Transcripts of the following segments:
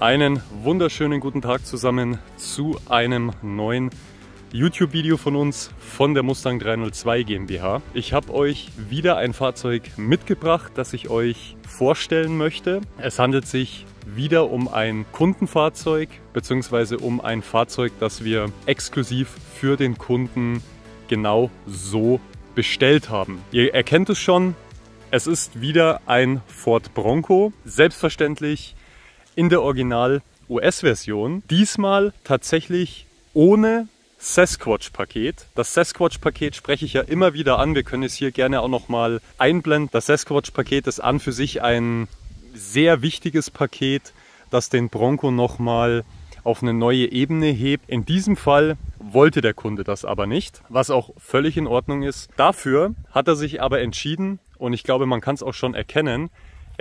Einen wunderschönen guten Tag zusammen zu einem neuen YouTube-Video von uns von der Mustang 302 GmbH. Ich habe euch wieder ein Fahrzeug mitgebracht, das ich euch vorstellen möchte. Es handelt sich wieder um ein Kundenfahrzeug bzw. um ein Fahrzeug, das wir exklusiv für den Kunden genau so bestellt haben. Ihr erkennt es schon, es ist wieder ein Ford Bronco. Selbstverständlich in der Original US-Version. Diesmal tatsächlich ohne Sasquatch-Paket. Das Sasquatch-Paket spreche ich ja immer wieder an. Wir können es hier gerne auch nochmal einblenden. Das Sasquatch-Paket ist an für sich ein sehr wichtiges Paket, das den Bronco nochmal auf eine neue Ebene hebt. In diesem Fall wollte der Kunde das aber nicht, was auch völlig in Ordnung ist. Dafür hat er sich aber entschieden und ich glaube, man kann es auch schon erkennen,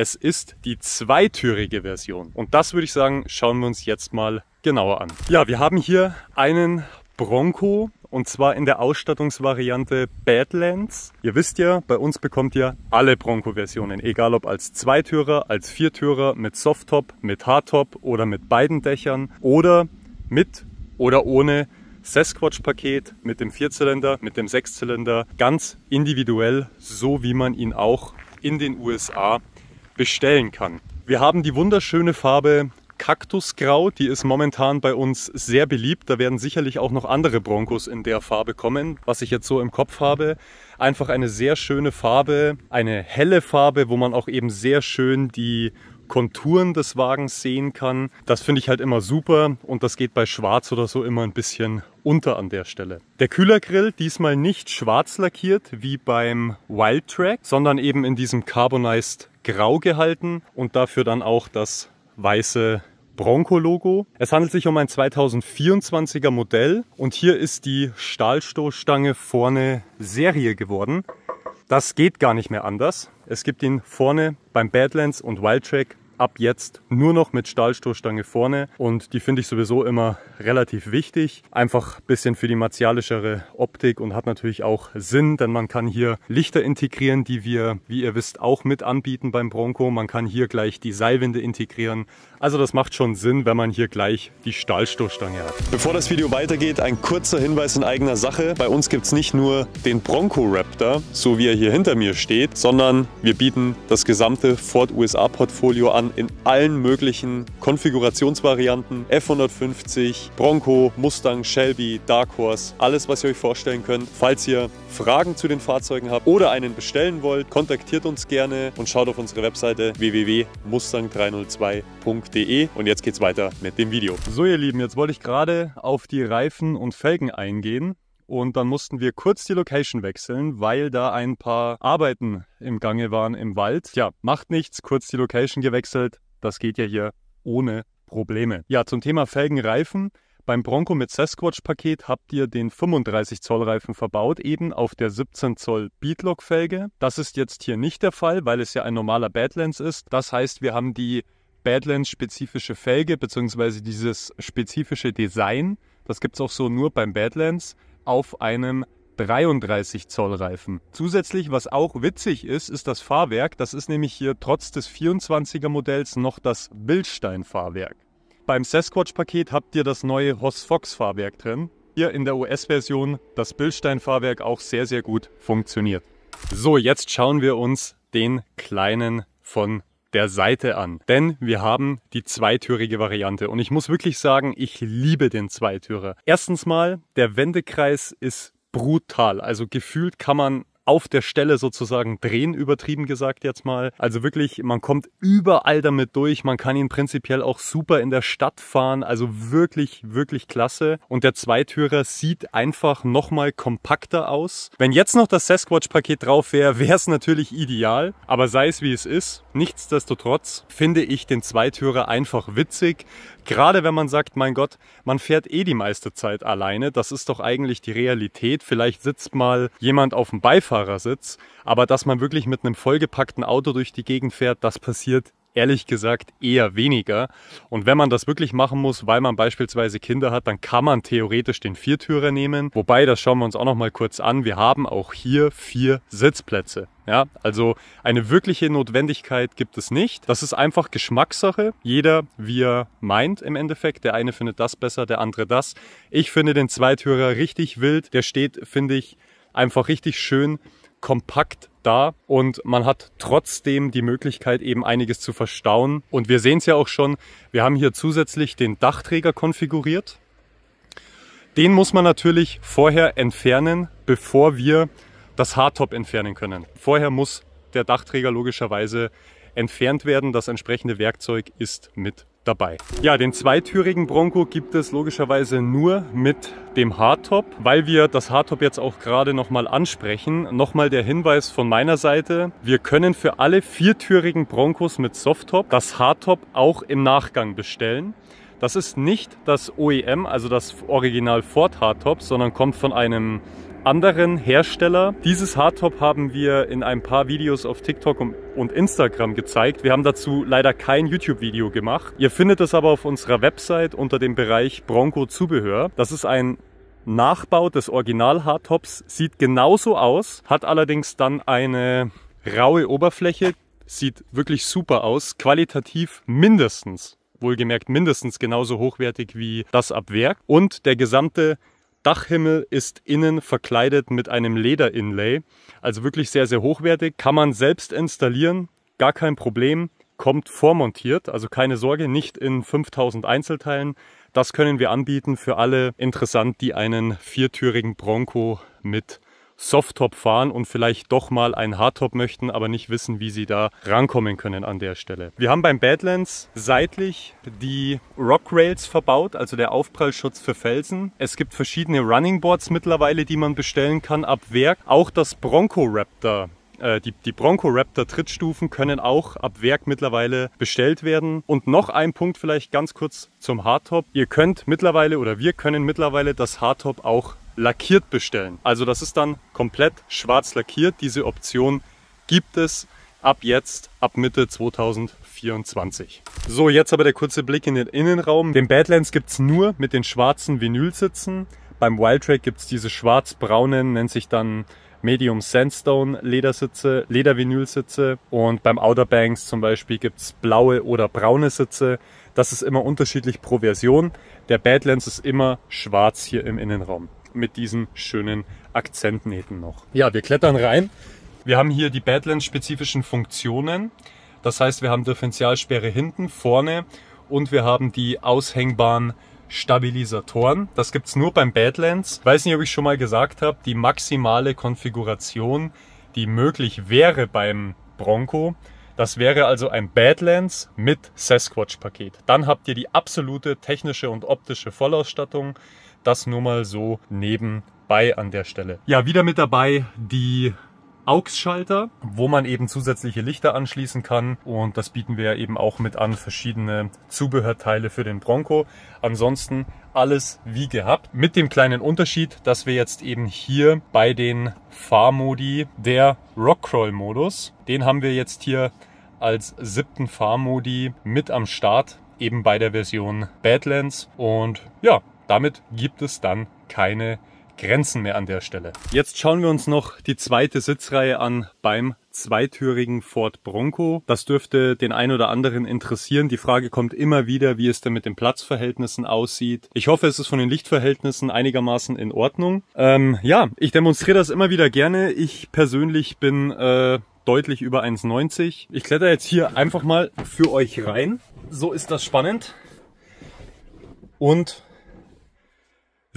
es ist die zweitürige Version. Und das würde ich sagen, schauen wir uns jetzt mal genauer an. Ja, wir haben hier einen Bronco und zwar in der Ausstattungsvariante Badlands. Ihr wisst ja, bei uns bekommt ihr alle Bronco-Versionen, egal ob als Zweitürer, als Viertürer, mit Softtop, mit Hardtop oder mit beiden Dächern oder mit oder ohne Sasquatch-Paket mit dem Vierzylinder, mit dem Sechszylinder, ganz individuell, so wie man ihn auch in den USA bestellen kann. Wir haben die wunderschöne Farbe Kaktusgrau, die ist momentan bei uns sehr beliebt. Da werden sicherlich auch noch andere Broncos in der Farbe kommen, was ich jetzt so im Kopf habe. Einfach eine sehr schöne Farbe, eine helle Farbe, wo man auch eben sehr schön die Konturen des Wagens sehen kann. Das finde ich halt immer super und das geht bei Schwarz oder so immer ein bisschen unter an der Stelle. Der Kühlergrill diesmal nicht schwarz lackiert wie beim Wildtrack, sondern eben in diesem Carbonized Grau gehalten und dafür dann auch das weiße Bronco-Logo. Es handelt sich um ein 2024er Modell und hier ist die Stahlstoßstange vorne Serie geworden. Das geht gar nicht mehr anders. Es gibt ihn vorne beim Badlands und Wildtrack ab jetzt nur noch mit Stahlstoßstange vorne und die finde ich sowieso immer relativ wichtig. Einfach ein bisschen für die martialischere Optik und hat natürlich auch Sinn, denn man kann hier Lichter integrieren, die wir, wie ihr wisst, auch mit anbieten beim Bronco. Man kann hier gleich die Seilwinde integrieren. Also das macht schon Sinn, wenn man hier gleich die Stahlstoßstange hat. Bevor das Video weitergeht, ein kurzer Hinweis in eigener Sache. Bei uns gibt es nicht nur den Bronco Raptor, so wie er hier hinter mir steht, sondern wir bieten das gesamte Ford USA Portfolio an in allen möglichen Konfigurationsvarianten. F150, Bronco, Mustang, Shelby, Dark Horse, alles was ihr euch vorstellen könnt. Falls ihr Fragen zu den Fahrzeugen habt oder einen bestellen wollt, kontaktiert uns gerne und schaut auf unsere Webseite www.mustang302.de und jetzt geht's weiter mit dem Video. So ihr Lieben, jetzt wollte ich gerade auf die Reifen und Felgen eingehen. Und dann mussten wir kurz die Location wechseln, weil da ein paar Arbeiten im Gange waren im Wald. Ja, macht nichts, kurz die Location gewechselt. Das geht ja hier ohne Probleme. Ja, zum Thema Felgenreifen. Beim Bronco mit Sasquatch-Paket habt ihr den 35 Zoll Reifen verbaut, eben auf der 17 Zoll Beatlock-Felge. Das ist jetzt hier nicht der Fall, weil es ja ein normaler Badlands ist. Das heißt, wir haben die Badlands-spezifische Felge beziehungsweise dieses spezifische Design. Das gibt es auch so nur beim Badlands auf einem 33 Zoll Reifen. Zusätzlich, was auch witzig ist, ist das Fahrwerk. Das ist nämlich hier trotz des 24er Modells noch das Bildstein-Fahrwerk. Beim Sasquatch-Paket habt ihr das neue Hoss-Fox-Fahrwerk drin. Hier in der US-Version das Bildstein-Fahrwerk auch sehr, sehr gut funktioniert. So, jetzt schauen wir uns den kleinen von der Seite an. Denn wir haben die zweitürige Variante. Und ich muss wirklich sagen, ich liebe den Zweitürer. Erstens mal, der Wendekreis ist brutal. Also gefühlt kann man auf der Stelle sozusagen drehen, übertrieben gesagt jetzt mal. Also wirklich, man kommt überall damit durch. Man kann ihn prinzipiell auch super in der Stadt fahren. Also wirklich, wirklich klasse. Und der Zweitürer sieht einfach nochmal kompakter aus. Wenn jetzt noch das Sasquatch-Paket drauf wäre, wäre es natürlich ideal. Aber sei es wie es ist, nichtsdestotrotz finde ich den Zweitürer einfach witzig. Gerade wenn man sagt, mein Gott, man fährt eh die meiste Zeit alleine. Das ist doch eigentlich die Realität. Vielleicht sitzt mal jemand auf dem Beifahrer Beifahrersitz. Aber dass man wirklich mit einem vollgepackten Auto durch die Gegend fährt, das passiert ehrlich gesagt eher weniger. Und wenn man das wirklich machen muss, weil man beispielsweise Kinder hat, dann kann man theoretisch den Viertürer nehmen. Wobei, das schauen wir uns auch noch mal kurz an. Wir haben auch hier vier Sitzplätze. Ja, also eine wirkliche Notwendigkeit gibt es nicht. Das ist einfach Geschmackssache. Jeder, wie er meint im Endeffekt. Der eine findet das besser, der andere das. Ich finde den Zweitürer richtig wild. Der steht, finde ich, einfach richtig schön kompakt da und man hat trotzdem die Möglichkeit eben einiges zu verstauen. Und wir sehen es ja auch schon, wir haben hier zusätzlich den Dachträger konfiguriert. Den muss man natürlich vorher entfernen, bevor wir das Hardtop entfernen können. Vorher muss der Dachträger logischerweise entfernt werden. Das entsprechende Werkzeug ist mit dabei. Ja, den zweitürigen Bronco gibt es logischerweise nur mit dem Hardtop. Weil wir das Hardtop jetzt auch gerade nochmal ansprechen, nochmal der Hinweis von meiner Seite. Wir können für alle viertürigen Broncos mit Softtop das Hardtop auch im Nachgang bestellen. Das ist nicht das OEM, also das Original Ford Hardtop, sondern kommt von einem anderen Hersteller. Dieses Hardtop haben wir in ein paar Videos auf TikTok und Instagram gezeigt. Wir haben dazu leider kein YouTube-Video gemacht. Ihr findet es aber auf unserer Website unter dem Bereich Bronco Zubehör. Das ist ein Nachbau des Original-Hardtops, sieht genauso aus, hat allerdings dann eine raue Oberfläche, sieht wirklich super aus, qualitativ mindestens, wohlgemerkt mindestens genauso hochwertig wie das ab Werk und der gesamte Dachhimmel ist innen verkleidet mit einem Lederinlay. Also wirklich sehr, sehr hochwertig. Kann man selbst installieren, gar kein Problem. Kommt vormontiert, also keine Sorge, nicht in 5000 Einzelteilen. Das können wir anbieten für alle interessant, die einen viertürigen Bronco mit Softtop fahren und vielleicht doch mal einen Hardtop möchten, aber nicht wissen, wie sie da rankommen können an der Stelle. Wir haben beim Badlands seitlich die Rock Rails verbaut, also der Aufprallschutz für Felsen. Es gibt verschiedene Running Boards mittlerweile, die man bestellen kann ab Werk. Auch das Bronco Raptor äh, die, die Bronco Raptor Trittstufen können auch ab Werk mittlerweile bestellt werden. Und noch ein Punkt vielleicht ganz kurz zum Hardtop. Ihr könnt mittlerweile oder wir können mittlerweile das Hardtop auch lackiert bestellen. Also das ist dann komplett schwarz lackiert. Diese Option gibt es ab jetzt, ab Mitte 2024. So, jetzt aber der kurze Blick in den Innenraum. Den Badlands gibt es nur mit den schwarzen Vinylsitzen. Beim Wildtrack gibt es diese schwarz-braunen, nennt sich dann Medium Sandstone Ledersitze, Ledervinylsitze und beim Outer Banks zum Beispiel gibt es blaue oder braune Sitze. Das ist immer unterschiedlich pro Version. Der Badlands ist immer schwarz hier im Innenraum mit diesen schönen Akzentnähten noch. Ja, wir klettern rein. Wir haben hier die Badlands-spezifischen Funktionen. Das heißt, wir haben Differentialsperre hinten, vorne und wir haben die aushängbaren Stabilisatoren. Das gibt es nur beim Badlands. Ich weiß nicht, ob ich schon mal gesagt habe, die maximale Konfiguration, die möglich wäre beim Bronco, das wäre also ein Badlands mit Sasquatch-Paket. Dann habt ihr die absolute technische und optische Vollausstattung. Das nur mal so nebenbei an der Stelle. Ja, wieder mit dabei die AUX-Schalter, wo man eben zusätzliche Lichter anschließen kann und das bieten wir eben auch mit an, verschiedene Zubehörteile für den Bronco. Ansonsten alles wie gehabt, mit dem kleinen Unterschied, dass wir jetzt eben hier bei den Fahrmodi der Rockcrawl-Modus, den haben wir jetzt hier als siebten Fahrmodi mit am Start eben bei der Version Badlands. Und ja, damit gibt es dann keine Grenzen mehr an der Stelle. Jetzt schauen wir uns noch die zweite Sitzreihe an beim zweitürigen Ford Bronco. Das dürfte den ein oder anderen interessieren. Die Frage kommt immer wieder, wie es denn mit den Platzverhältnissen aussieht. Ich hoffe, es ist von den Lichtverhältnissen einigermaßen in Ordnung. Ähm, ja, ich demonstriere das immer wieder gerne. Ich persönlich bin äh, deutlich über 1,90. Ich kletter jetzt hier einfach mal für euch rein. So ist das spannend. Und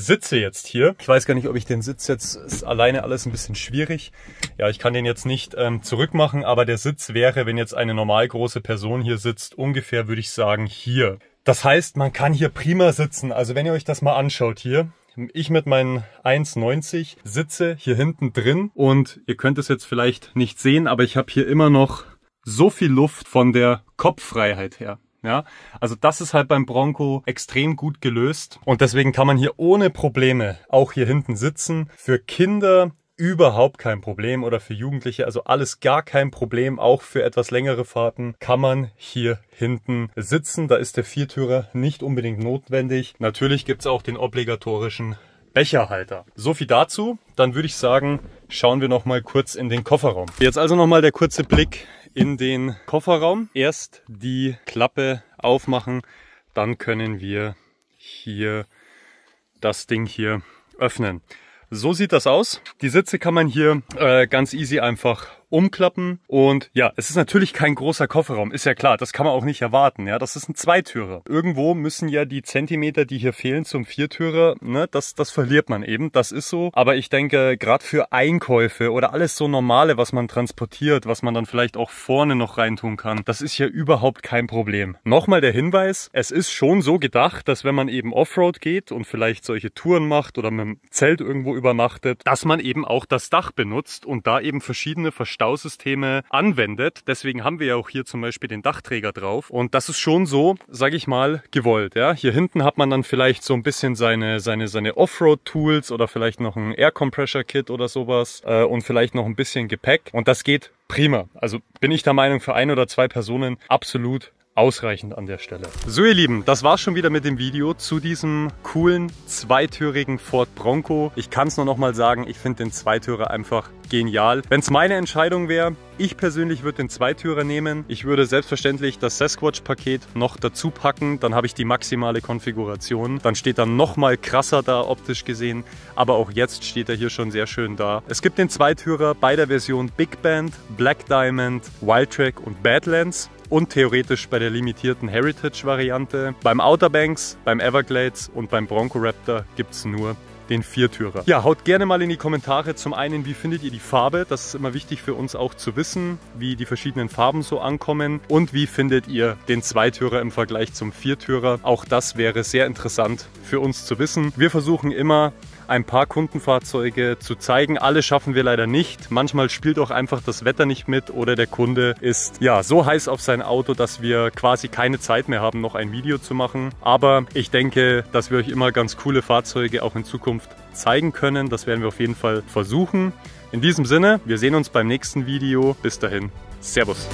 sitze jetzt hier. Ich weiß gar nicht, ob ich den Sitz jetzt, ist alleine alles ein bisschen schwierig. Ja, ich kann den jetzt nicht ähm, zurückmachen, aber der Sitz wäre, wenn jetzt eine normal große Person hier sitzt, ungefähr würde ich sagen hier. Das heißt, man kann hier prima sitzen. Also wenn ihr euch das mal anschaut hier, ich mit meinen 1,90 sitze hier hinten drin und ihr könnt es jetzt vielleicht nicht sehen, aber ich habe hier immer noch so viel Luft von der Kopffreiheit her. Ja, also das ist halt beim Bronco extrem gut gelöst und deswegen kann man hier ohne Probleme auch hier hinten sitzen. Für Kinder überhaupt kein Problem oder für Jugendliche, also alles gar kein Problem. Auch für etwas längere Fahrten kann man hier hinten sitzen. Da ist der Viertürer nicht unbedingt notwendig. Natürlich gibt's auch den obligatorischen Becherhalter. So viel dazu. Dann würde ich sagen, schauen wir noch mal kurz in den Kofferraum. Jetzt also noch mal der kurze Blick in den Kofferraum. Erst die Klappe aufmachen, dann können wir hier das Ding hier öffnen. So sieht das aus. Die Sitze kann man hier äh, ganz easy einfach umklappen und ja, es ist natürlich kein großer Kofferraum, ist ja klar, das kann man auch nicht erwarten, ja, das ist ein Zweitürer. Irgendwo müssen ja die Zentimeter, die hier fehlen zum Viertürer, ne, das, das verliert man eben, das ist so, aber ich denke, gerade für Einkäufe oder alles so normale, was man transportiert, was man dann vielleicht auch vorne noch reintun kann, das ist ja überhaupt kein Problem. Nochmal der Hinweis, es ist schon so gedacht, dass wenn man eben Offroad geht und vielleicht solche Touren macht oder mit dem Zelt irgendwo übernachtet, dass man eben auch das Dach benutzt und da eben verschiedene Verstärkungen Stausysteme anwendet. Deswegen haben wir ja auch hier zum Beispiel den Dachträger drauf. Und das ist schon so, sage ich mal, gewollt. Ja? Hier hinten hat man dann vielleicht so ein bisschen seine, seine, seine Offroad-Tools oder vielleicht noch ein Air Compressor Kit oder sowas äh, und vielleicht noch ein bisschen Gepäck. Und das geht prima. Also bin ich der Meinung, für ein oder zwei Personen absolut ausreichend an der Stelle. So ihr Lieben, das war's schon wieder mit dem Video zu diesem coolen zweitürigen Ford Bronco. Ich kann es nur noch mal sagen, ich finde den Zweitürer einfach genial. Wenn es meine Entscheidung wäre, ich persönlich würde den Zweitürer nehmen. Ich würde selbstverständlich das Sasquatch-Paket noch dazu packen. Dann habe ich die maximale Konfiguration. Dann steht er nochmal krasser da optisch gesehen. Aber auch jetzt steht er hier schon sehr schön da. Es gibt den Zweitürer bei der Version Big Band, Black Diamond, Wildtrack und Badlands und theoretisch bei der limitierten Heritage-Variante. Beim Outer Banks, beim Everglades und beim Bronco Raptor gibt es nur den Viertürer. Ja, haut gerne mal in die Kommentare zum einen, wie findet ihr die Farbe? Das ist immer wichtig für uns auch zu wissen, wie die verschiedenen Farben so ankommen. Und wie findet ihr den Zweitürer im Vergleich zum Viertürer? Auch das wäre sehr interessant für uns zu wissen. Wir versuchen immer, ein paar Kundenfahrzeuge zu zeigen. Alle schaffen wir leider nicht. Manchmal spielt auch einfach das Wetter nicht mit oder der Kunde ist ja so heiß auf sein Auto, dass wir quasi keine Zeit mehr haben, noch ein Video zu machen. Aber ich denke, dass wir euch immer ganz coole Fahrzeuge auch in Zukunft zeigen können. Das werden wir auf jeden Fall versuchen. In diesem Sinne, wir sehen uns beim nächsten Video. Bis dahin, Servus.